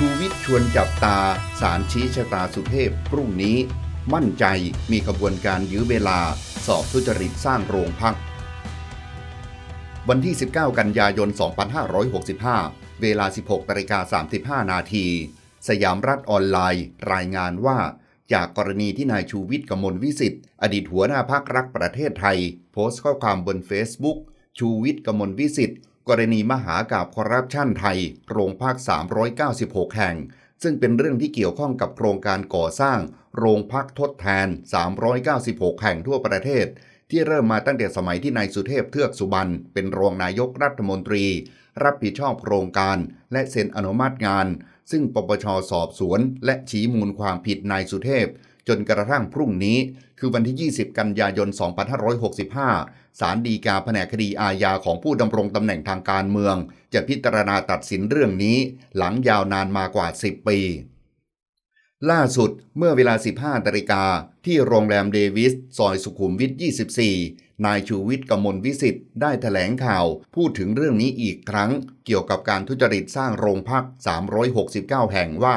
ชูวิทย์ชวนจับตา สารชี้ชะตาสุเทพพรุ่งนี้ มั่นใจมีกระบวนการยื้อเวลา สอบทุจริตสร้างโรงพัก วันที่ 19 กันยายน 2565 เวลา 16นาฬิกา35นาที สยามรัฐออนไลน์ รายงานว่า จากกรณีที่นายชูวิทย์กมลวิสิทธิ์อดีตหัวหน้าพักรักประเทศไทย โพสต์ข้อความบนเฟซบุ๊กชูวิทย์กมลวิสิทธิ์กรณีมหากาบคอร์รัปชันไทยโรงสาิ396แห่ง ซึ่งเป็นเรื่องที่เกี่ยวข้องกับโครงการก่อสร้าง โรงพักทดแทน 396แห่งทั่วประเทศ ที่เริ่มมาตั้งแต่สมัยที่นายสุเทพเทือกสุบรรณเป็นรองนายกรัฐมนตรี รับผิดชอบโครงการและเซ็นอนุมัติงาน ซึ่งปปชสอบสวน และชี้มูลความผิดนายสุเทพจนกระทั่งพรุ่งนี้ คือวันที่ 20 กันยายน 2565 สารดีกาแผนคดีอาญาของผู้ดำรงตำแหน่งทางการเมือง จะพิจารณาตัดสินเรื่องนี้หลังยาวนานมากว่า 10 ปี ล่าสุดเมื่อเวลา 15นาฬิกาที่โรงแรมเดวิสซอยสุขุมวิท24 นายชูวิทย์กมลวิสิทธิ์ได้ถแถลงข่าวพูดถึงเรื่องนี้อีกครั้ง เกี่ยวกับการทุจริตสร้างโรงพัก 369 แห่งว่า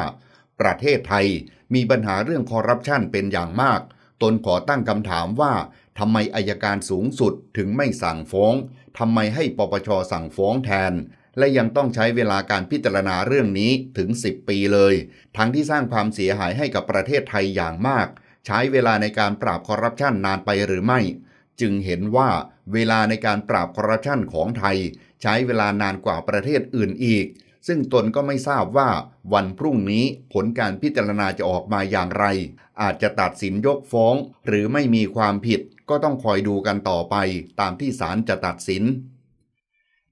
ประเทศไทยมีปัญหาเรื่องคอร์รัปชันเป็นอย่างมาก ตนขอตั้งคำถามว่าทำไมอายการสูงสุดถึงไม่สั่งฟ้อง ทำไมให้ปปชสั่งฟ้องแทน และยังต้องใช้เวลาการพิจารณาเรื่องนี้ถึง 10 ปีเลย ทั้งที่สร้างความเสียหายให้กับประเทศไทยอย่างมาก ใช้เวลาในการปราบคอร์รัปชันนานไปหรือไม่ จึงเห็นว่าเวลาในการปราบคอร์รัปชันของไทย ใช้เวลานานกว่าประเทศอื่นอีกซึ่งตนก็ไม่ทราบว่า วันพรุ่งนี้ผลการพิจารณาจะออกมาอย่างไร อาจจะตัดสินยกฟ้อง หรือไม่มีความผิดก็ต้องคอยดูกันต่อไป ตามที่ศาลจะตัดสิน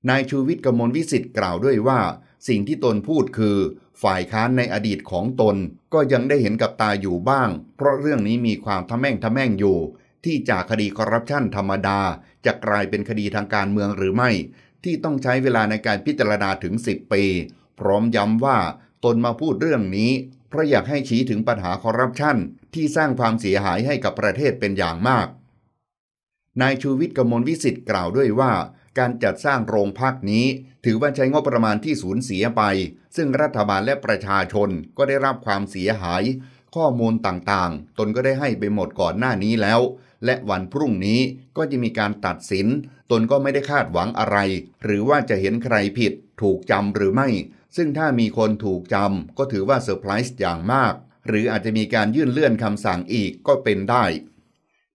นายชูวิทย์กมลวิสิต์กล่าวด้วยว่า สิ่งที่ตนพูดคือ ฝ่ายค้านในอดีตของตนก็ยังได้เห็นกับตาอยู่บ้าง เพราะเรื่องนี้มีความทะแม่งทะแม่งอยู่ ที่จากคดีคอร์รัปชันธรรมดาจะกลายเป็นคดีทางการเมืองหรือไม่ที่ต้องใช้เวลาในการพิจารณาถึง 10 ปี พร้อมย้ำว่าตนมาพูดเรื่องนี้ เพราะอยากให้ชี้ถึงปัญหาคอร์รัปชันที่สร้างความเสียหายให้กับประเทศเป็นอย่างมาก นายชูวิทย์กมลวิสิต์กล่าวด้วยว่าการจัดสร้างโรงพักนี้ ถือว่าใช้งบประมาณที่สูญเสียไป ซึ่งรัฐบาลและประชาชนก็ได้รับความเสียหายข้อมูลต่างๆ ตนก็ได้ให้ไปหมดก่อนหน้านี้แล้ว และวันพรุ่งนี้ก็จะมีการตัดสิน ตนก็ไม่ได้คาดหวังอะไร หรือว่าจะเห็นใครผิดถูกจำหรือไม่ ซึ่งถ้ามีคนถูกจำก็ถือว่าเซอร์ไพรส์อย่างมาก หรืออาจจะมีการยื่นเลื่อนคำสั่งอีกก็เป็นได้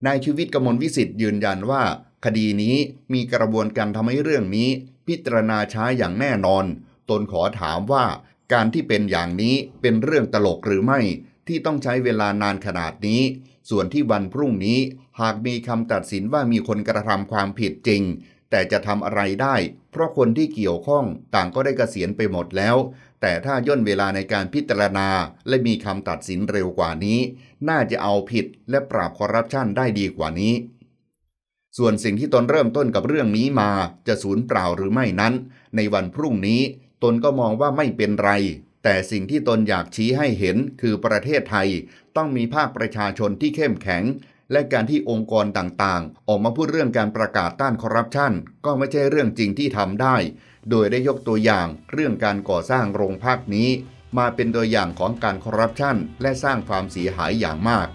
นายชีวิตกมลวิสิต์ยืนยันว่า คดีนี้มีกระบวนการทำให้เรื่องนี้ พิจารณาช้าอย่างแน่นอน ตนขอถามว่า การที่เป็นอย่างนี้เป็นเรื่องตลกหรือไม่ที่ต้องใช้เวลานานขนาดนี้ ส่วนที่วันพรุ่งนี้หากมีคำตัดสินว่ามีคนกระทำความผิดจริง แต่จะทำอะไรได้ เพราะคนที่เกี่ยวข้องต่างก็ได้กเกษียณไปหมดแล้ว แต่ถ้าย่นเวลาในการพิจารณา และมีคำตัดสินเร็วกว่านี้ น่าจะเอาผิด และปราบคอร์รัปชันได้ดีกว่านี้ ส่วนสิ่งที่ตนเริ่มต้นกับเรื่องนี้มา จะสูญเปล่าหรือไม่นั้น ในวันพรุ่งนี้ ตนก็มองว่าไม่เป็นไรแต่สิ่งที่ตนอยากชี้ให้เห็นคือประเทศไทย ต้องมีภาคประชาชนที่เข้มแข็ง และการที่องค์กรต่างๆ ออกมาพูดเรื่องการประกาศต้านคอร์รัปชันก็ไม่ใช่เรื่องจริงที่ทำได้ โดยได้ยกตัวอย่างเรื่องการก่อสร้างโรงภาคนี้ มาเป็นตัวอย่างของการคอร์รัปชันและสร้างความเสียหายอย่างมาก